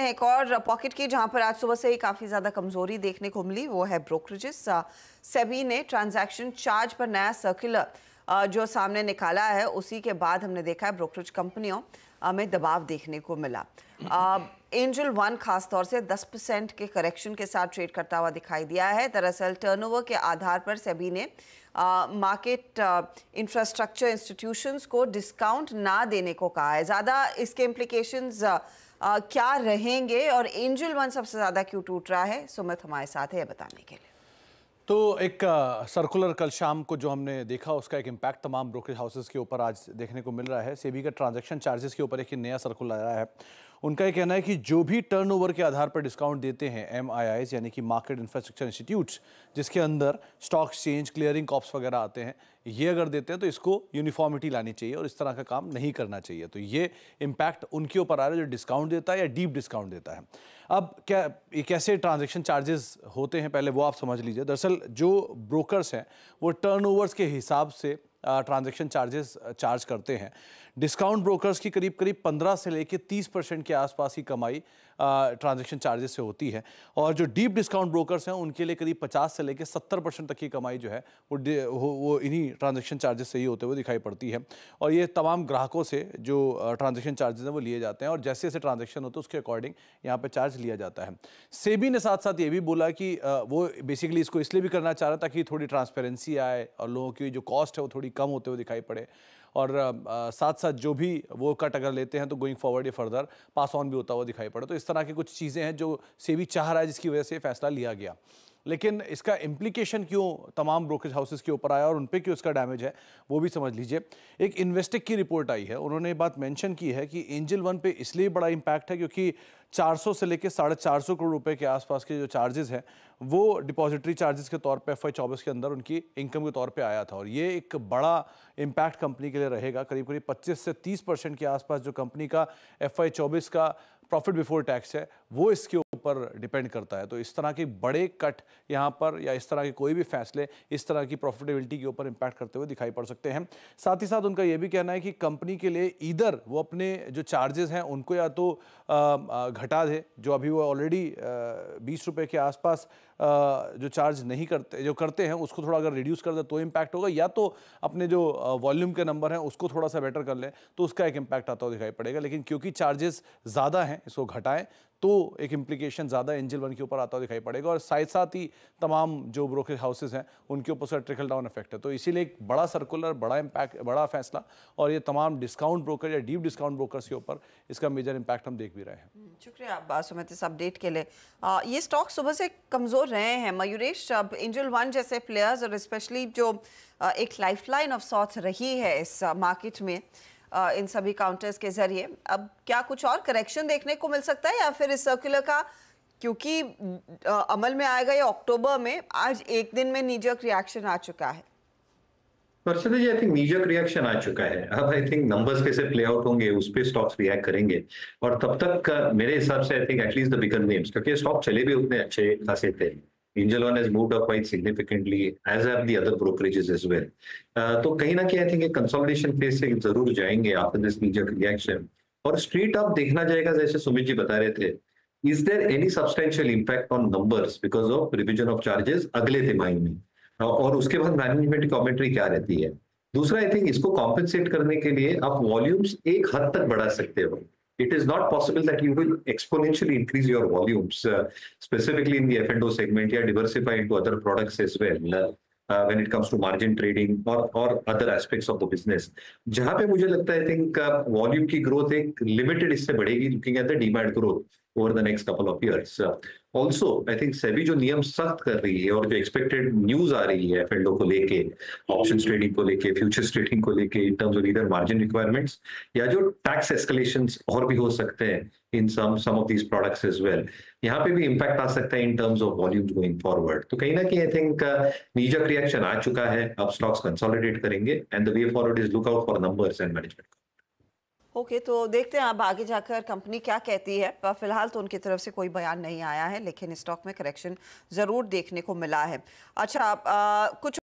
देखते हैं एक और पॉकेट की जहां पर आज सुबह से ही काफ़ी ज़्यादा कमजोरी देखने को मिली वो है ब्रोकरेजेस सेबी ने ट्रांजैक्शन चार्ज पर नया सर्कुलर जो सामने निकाला है उसी के बाद हमने देखा है ब्रोकरेज कंपनियों में दबाव देखने को मिला एंजल वन खासतौर से 10 परसेंट के करेक्शन के साथ ट्रेड करता हुआ दिखाई दिया है दरअसल टर्नओवर के आधार पर सेबी ने मार्केट इंफ्रास्ट्रक्चर इंस्टीट्यूशंस को डिस्काउंट ना देने को कहा है ज़्यादा इसके इम्प्लीकेशंस uh, आ, क्या रहेंगे और एंजल वन सबसे ज़्यादा क्यों टूट रहा है सुमित हमारे साथ है बताने के लिए तो एक सर्कुलर कल शाम को जो हमने देखा उसका एक इम्पैक्ट तमाम ब्रोकरेज हाउसेस के ऊपर आज देखने को मिल रहा है सेबी का ट्रांजैक्शन चार्जेस के ऊपर एक नया सर्कुलर आया है उनका यह कहना है कि जो भी टर्नओवर के आधार पर डिस्काउंट देते हैं एम यानी कि मार्केट इंफ्रास्ट्रक्चर इंस्टीट्यूट्स जिसके अंदर स्टॉक एक्सचेंज क्लियरिंग कॉप्स वगैरह आते हैं ये अगर देते हैं तो इसको यूनिफॉर्मिटी लानी चाहिए और इस तरह का काम नहीं करना चाहिए तो ये इम्पैक्ट उनके ऊपर आ रहा है जो डिस्काउंट देता है या डीप डिस्काउंट देता है अब क्या कैसे ट्रांजेक्शन चार्जेस होते हैं पहले वो आप समझ लीजिए दरअसल जो ब्रोकर्स हैं वो टर्नओवर्स के हिसाब से ट्रांजेक्शन चार्जेस चार्ज करते हैं डिस्काउंट ब्रोकर्स की करीब करीब 15 से लेकर 30 परसेंट के आसपास की कमाई ट्रांजेक्शन चार्जेस से होती है और जो डीप डिस्काउंट ब्रोकर्स हैं उनके लिए करीब पचास से लेकर सत्तर परसेंट तक की कमाई जो है वो वो इन्हीं ट्रांजेक्शन चार्जेस से ही होते हुए दिखाई पड़ती है और ये तमाम ग्राहकों से जो ट्रांजेक्शन चार्जेस हैं वो लिए जाते हैं और जैसे जैसे ट्रांजेक्शन होते हैं उसके अकॉर्डिंग यहाँ पर चार्ज लिया जाता है सेबी ने साथ साथ ये भी बोला कि वो बेसिकली इसको इसलिए भी करना चाह रहा था कि थोड़ी ट्रांसपेरेंसी आए और लोगों की जो कॉस्ट है वो थोड़ी कम होते हुए दिखाई पड़े और साथ साथ जो भी वो कट अगर लेते हैं तो गोइंग फॉरवर्ड या फर्दर पास ऑन भी होता हुआ दिखाई पड़ा तो इस तरह की कुछ चीज़ें हैं जो सेबी चाह रहा है जिसकी वजह से फैसला लिया गया लेकिन इसका इम्प्लीकेशन क्यों तमाम ब्रोकरेज हाउसेस के ऊपर आया और उन पर क्यों इसका डैमेज है वो भी समझ लीजिए एक इन्वेस्टिक की रिपोर्ट आई है उन्होंने बात मेंशन की है कि एंजल वन पे इसलिए बड़ा इम्पैक्ट है क्योंकि 400 से लेकर साढ़े चार करोड़ रुपए के आसपास के जो चार्जेस हैं वो डिपॉजिटरी चार्जेस के तौर पे एफ आई के अंदर उनकी इनकम के तौर पे आया था और ये एक बड़ा इम्पैक्ट कंपनी के लिए रहेगा करीब करीब 25 से 30 परसेंट के आसपास जो कंपनी का एफ आई का प्रॉफिट बिफोर टैक्स है वो इसके ऊपर डिपेंड करता है तो इस तरह के बड़े कट यहाँ पर या इस तरह के कोई भी फैसले इस तरह की प्रॉफिटेबिलिटी के ऊपर इम्पैक्ट करते हुए दिखाई पड़ सकते हैं साथ ही साथ उनका यह भी कहना है कि कंपनी के लिए इधर वो अपने जो चार्जेस हैं उनको या तो घटा दे जो अभी वो ऑलरेडी बीस रुपये के आसपास जो चार्ज नहीं करते जो करते हैं उसको थोड़ा अगर रिड्यूस कर दे तो इम्पैक्ट होगा या तो अपने जो वॉल्यूम के नंबर हैं उसको थोड़ा सा बेटर कर लें तो उसका एक इम्पैक्ट आता हुआ दिखाई पड़ेगा लेकिन क्योंकि चार्जेस ज़्यादा हैं इसको घटाएं तो एक इम्प्लीकेशन ज़्यादा एंजल वन के ऊपर आता हुआ दिखाई पड़ेगा और साथ साथ ही तमाम जो ब्रोकेज हाउसेज हैं उनके ऊपर से ट्रिकल डाउन इफेक्ट है तो इसीलिए एक बड़ा सर्कुलर बड़ा इम्पैक्ट बड़ा फैसला और ये तमाम डिस्काउंट ब्रोकर या डीप डिस्काउंट ब्रोकर्स के ऊपर इसका मेजर इम्पैक्ट हम देख भी रहे हैं हम्म, शुक्रिया अब्बास अपडेट के लिए ये स्टॉक सुबह से कमज़ोर रहे हैं मयूरेश अब एंजल वन जैसे प्लेयर्स और स्पेशली जो एक लाइफलाइन ऑफ सॉर्ट्स रही है इस मार्केट में इन सभी काउंटर्स के जरिए अब क्या कुछ और करेक्शन देखने को मिल सकता है या फिर इस सर्कुलर का क्योंकि अमल में आएगा ये अक्टूबर में आज एक दिन में नीजक रिएक्शन आ चुका है percentage I think knee jerk reaction आ चुका है अब आई थिंक नंबर्स कैसे प्ले आउट होंगे उस पर स्टॉक्स रिएक्ट करेंगे और तब तक मेरे हिसाब से I think at least the bigger names क्योंकि स्टॉक चले भी उतने अच्छे खासे थे Angel one as move up significantly as as the other other brokerages well तो कहीं ना कहीं आई थिंक एक कंसोलिडेशन फेज से जरूर जाएंगे आफ्टर दिस नीजक रिएक्शन और स्ट्रीट अप देखना जाएगा जैसे सुमित जी बता रहे थे is there any substantial impact on numbers because of revision of charges अगले तिमाही में हाँ, और उसके बाद मैनेजमेंट कॉमेंट्री क्या रहती है दूसरा आई थिंक इसको कॉम्पेंसेट करने के लिए आप वॉल्यूम्स एक हद तक बढ़ा सकते हो it is not possible that you will exponentially increase your volumes specifically in the F and O segment या diversified to other products as well uh, when it comes to margin trading or or other aspects of the business. jahan pe mujhe lagta hai I think uh, volume ki growth ek limited isse badhegi looking at the demand growth over the next couple of years. uh, Also, I think SEBI jo niyam sakht kar rahi hai aur jo expected news aa rahi hai फंडों ko leke options trading ko leke futures trading ko leke in terms of either margin requirements ya jo tax escalations aur bhi ho sakte hain in some some of this products as well यहाँ पे भी impact आ सकता है in terms of volumes going forward तो कहीं ना कहीं आई थिंक नीजक रिएक्शन आ चुका है अब स्टॉक्स कंसोलिडेट करेंगे and the way forward is look out for numbers and management okay okay, तो देखते हैं अब आगे जाकर कंपनी क्या कहती है पर फिलहाल तो उनकी तरफ से कोई बयान नहीं आया है लेकिन स्टॉक में करेक्शन ज़रूर देखने को मिला है अच्छा आ, uh, कुछ